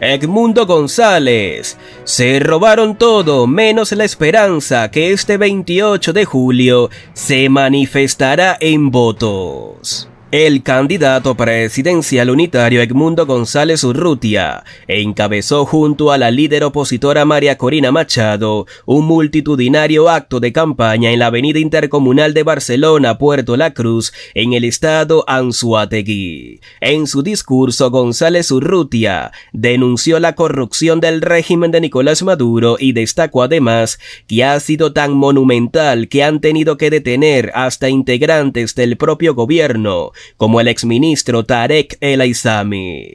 Edmundo González. Se robaron todo menos la esperanza que este 28 de julio se manifestará en votos el candidato presidencial unitario Edmundo González Urrutia encabezó junto a la líder opositora María Corina Machado un multitudinario acto de campaña en la avenida intercomunal de Barcelona, Puerto La Cruz, en el estado Anzuategui. En su discurso, González Urrutia denunció la corrupción del régimen de Nicolás Maduro y destacó además que ha sido tan monumental que han tenido que detener hasta integrantes del propio gobierno como el exministro Tarek El Aizami.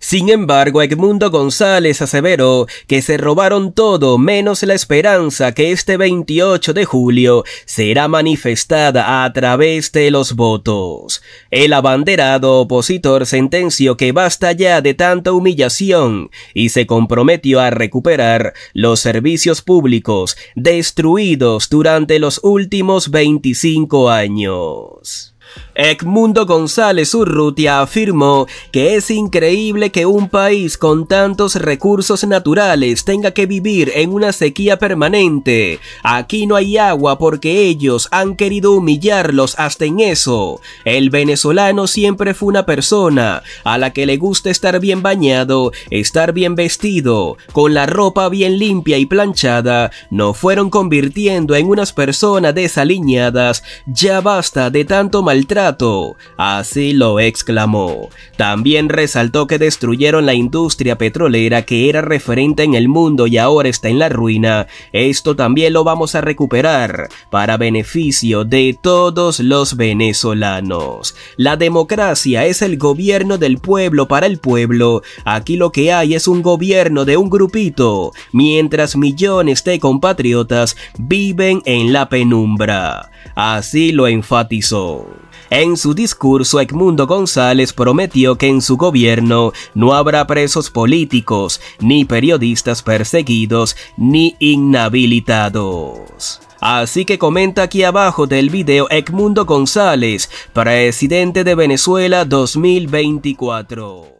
Sin embargo, Edmundo González aseveró que se robaron todo menos la esperanza que este 28 de julio será manifestada a través de los votos. El abanderado opositor sentenció que basta ya de tanta humillación y se comprometió a recuperar los servicios públicos destruidos durante los últimos 25 años. Edmundo González Urrutia afirmó que es increíble que un país con tantos recursos naturales tenga que vivir en una sequía permanente. Aquí no hay agua porque ellos han querido humillarlos hasta en eso. El venezolano siempre fue una persona a la que le gusta estar bien bañado, estar bien vestido, con la ropa bien limpia y planchada. no fueron convirtiendo en unas personas desaliñadas. Ya basta de tanto mal trato así lo exclamó. También resaltó que destruyeron la industria petrolera que era referente en el mundo y ahora está en la ruina. Esto también lo vamos a recuperar para beneficio de todos los venezolanos. La democracia es el gobierno del pueblo para el pueblo. Aquí lo que hay es un gobierno de un grupito, mientras millones de compatriotas viven en la penumbra. Así lo enfatizó. En su discurso, Egmundo González prometió que en su gobierno no habrá presos políticos, ni periodistas perseguidos, ni inhabilitados. Así que comenta aquí abajo del video Egmundo González, presidente de Venezuela 2024.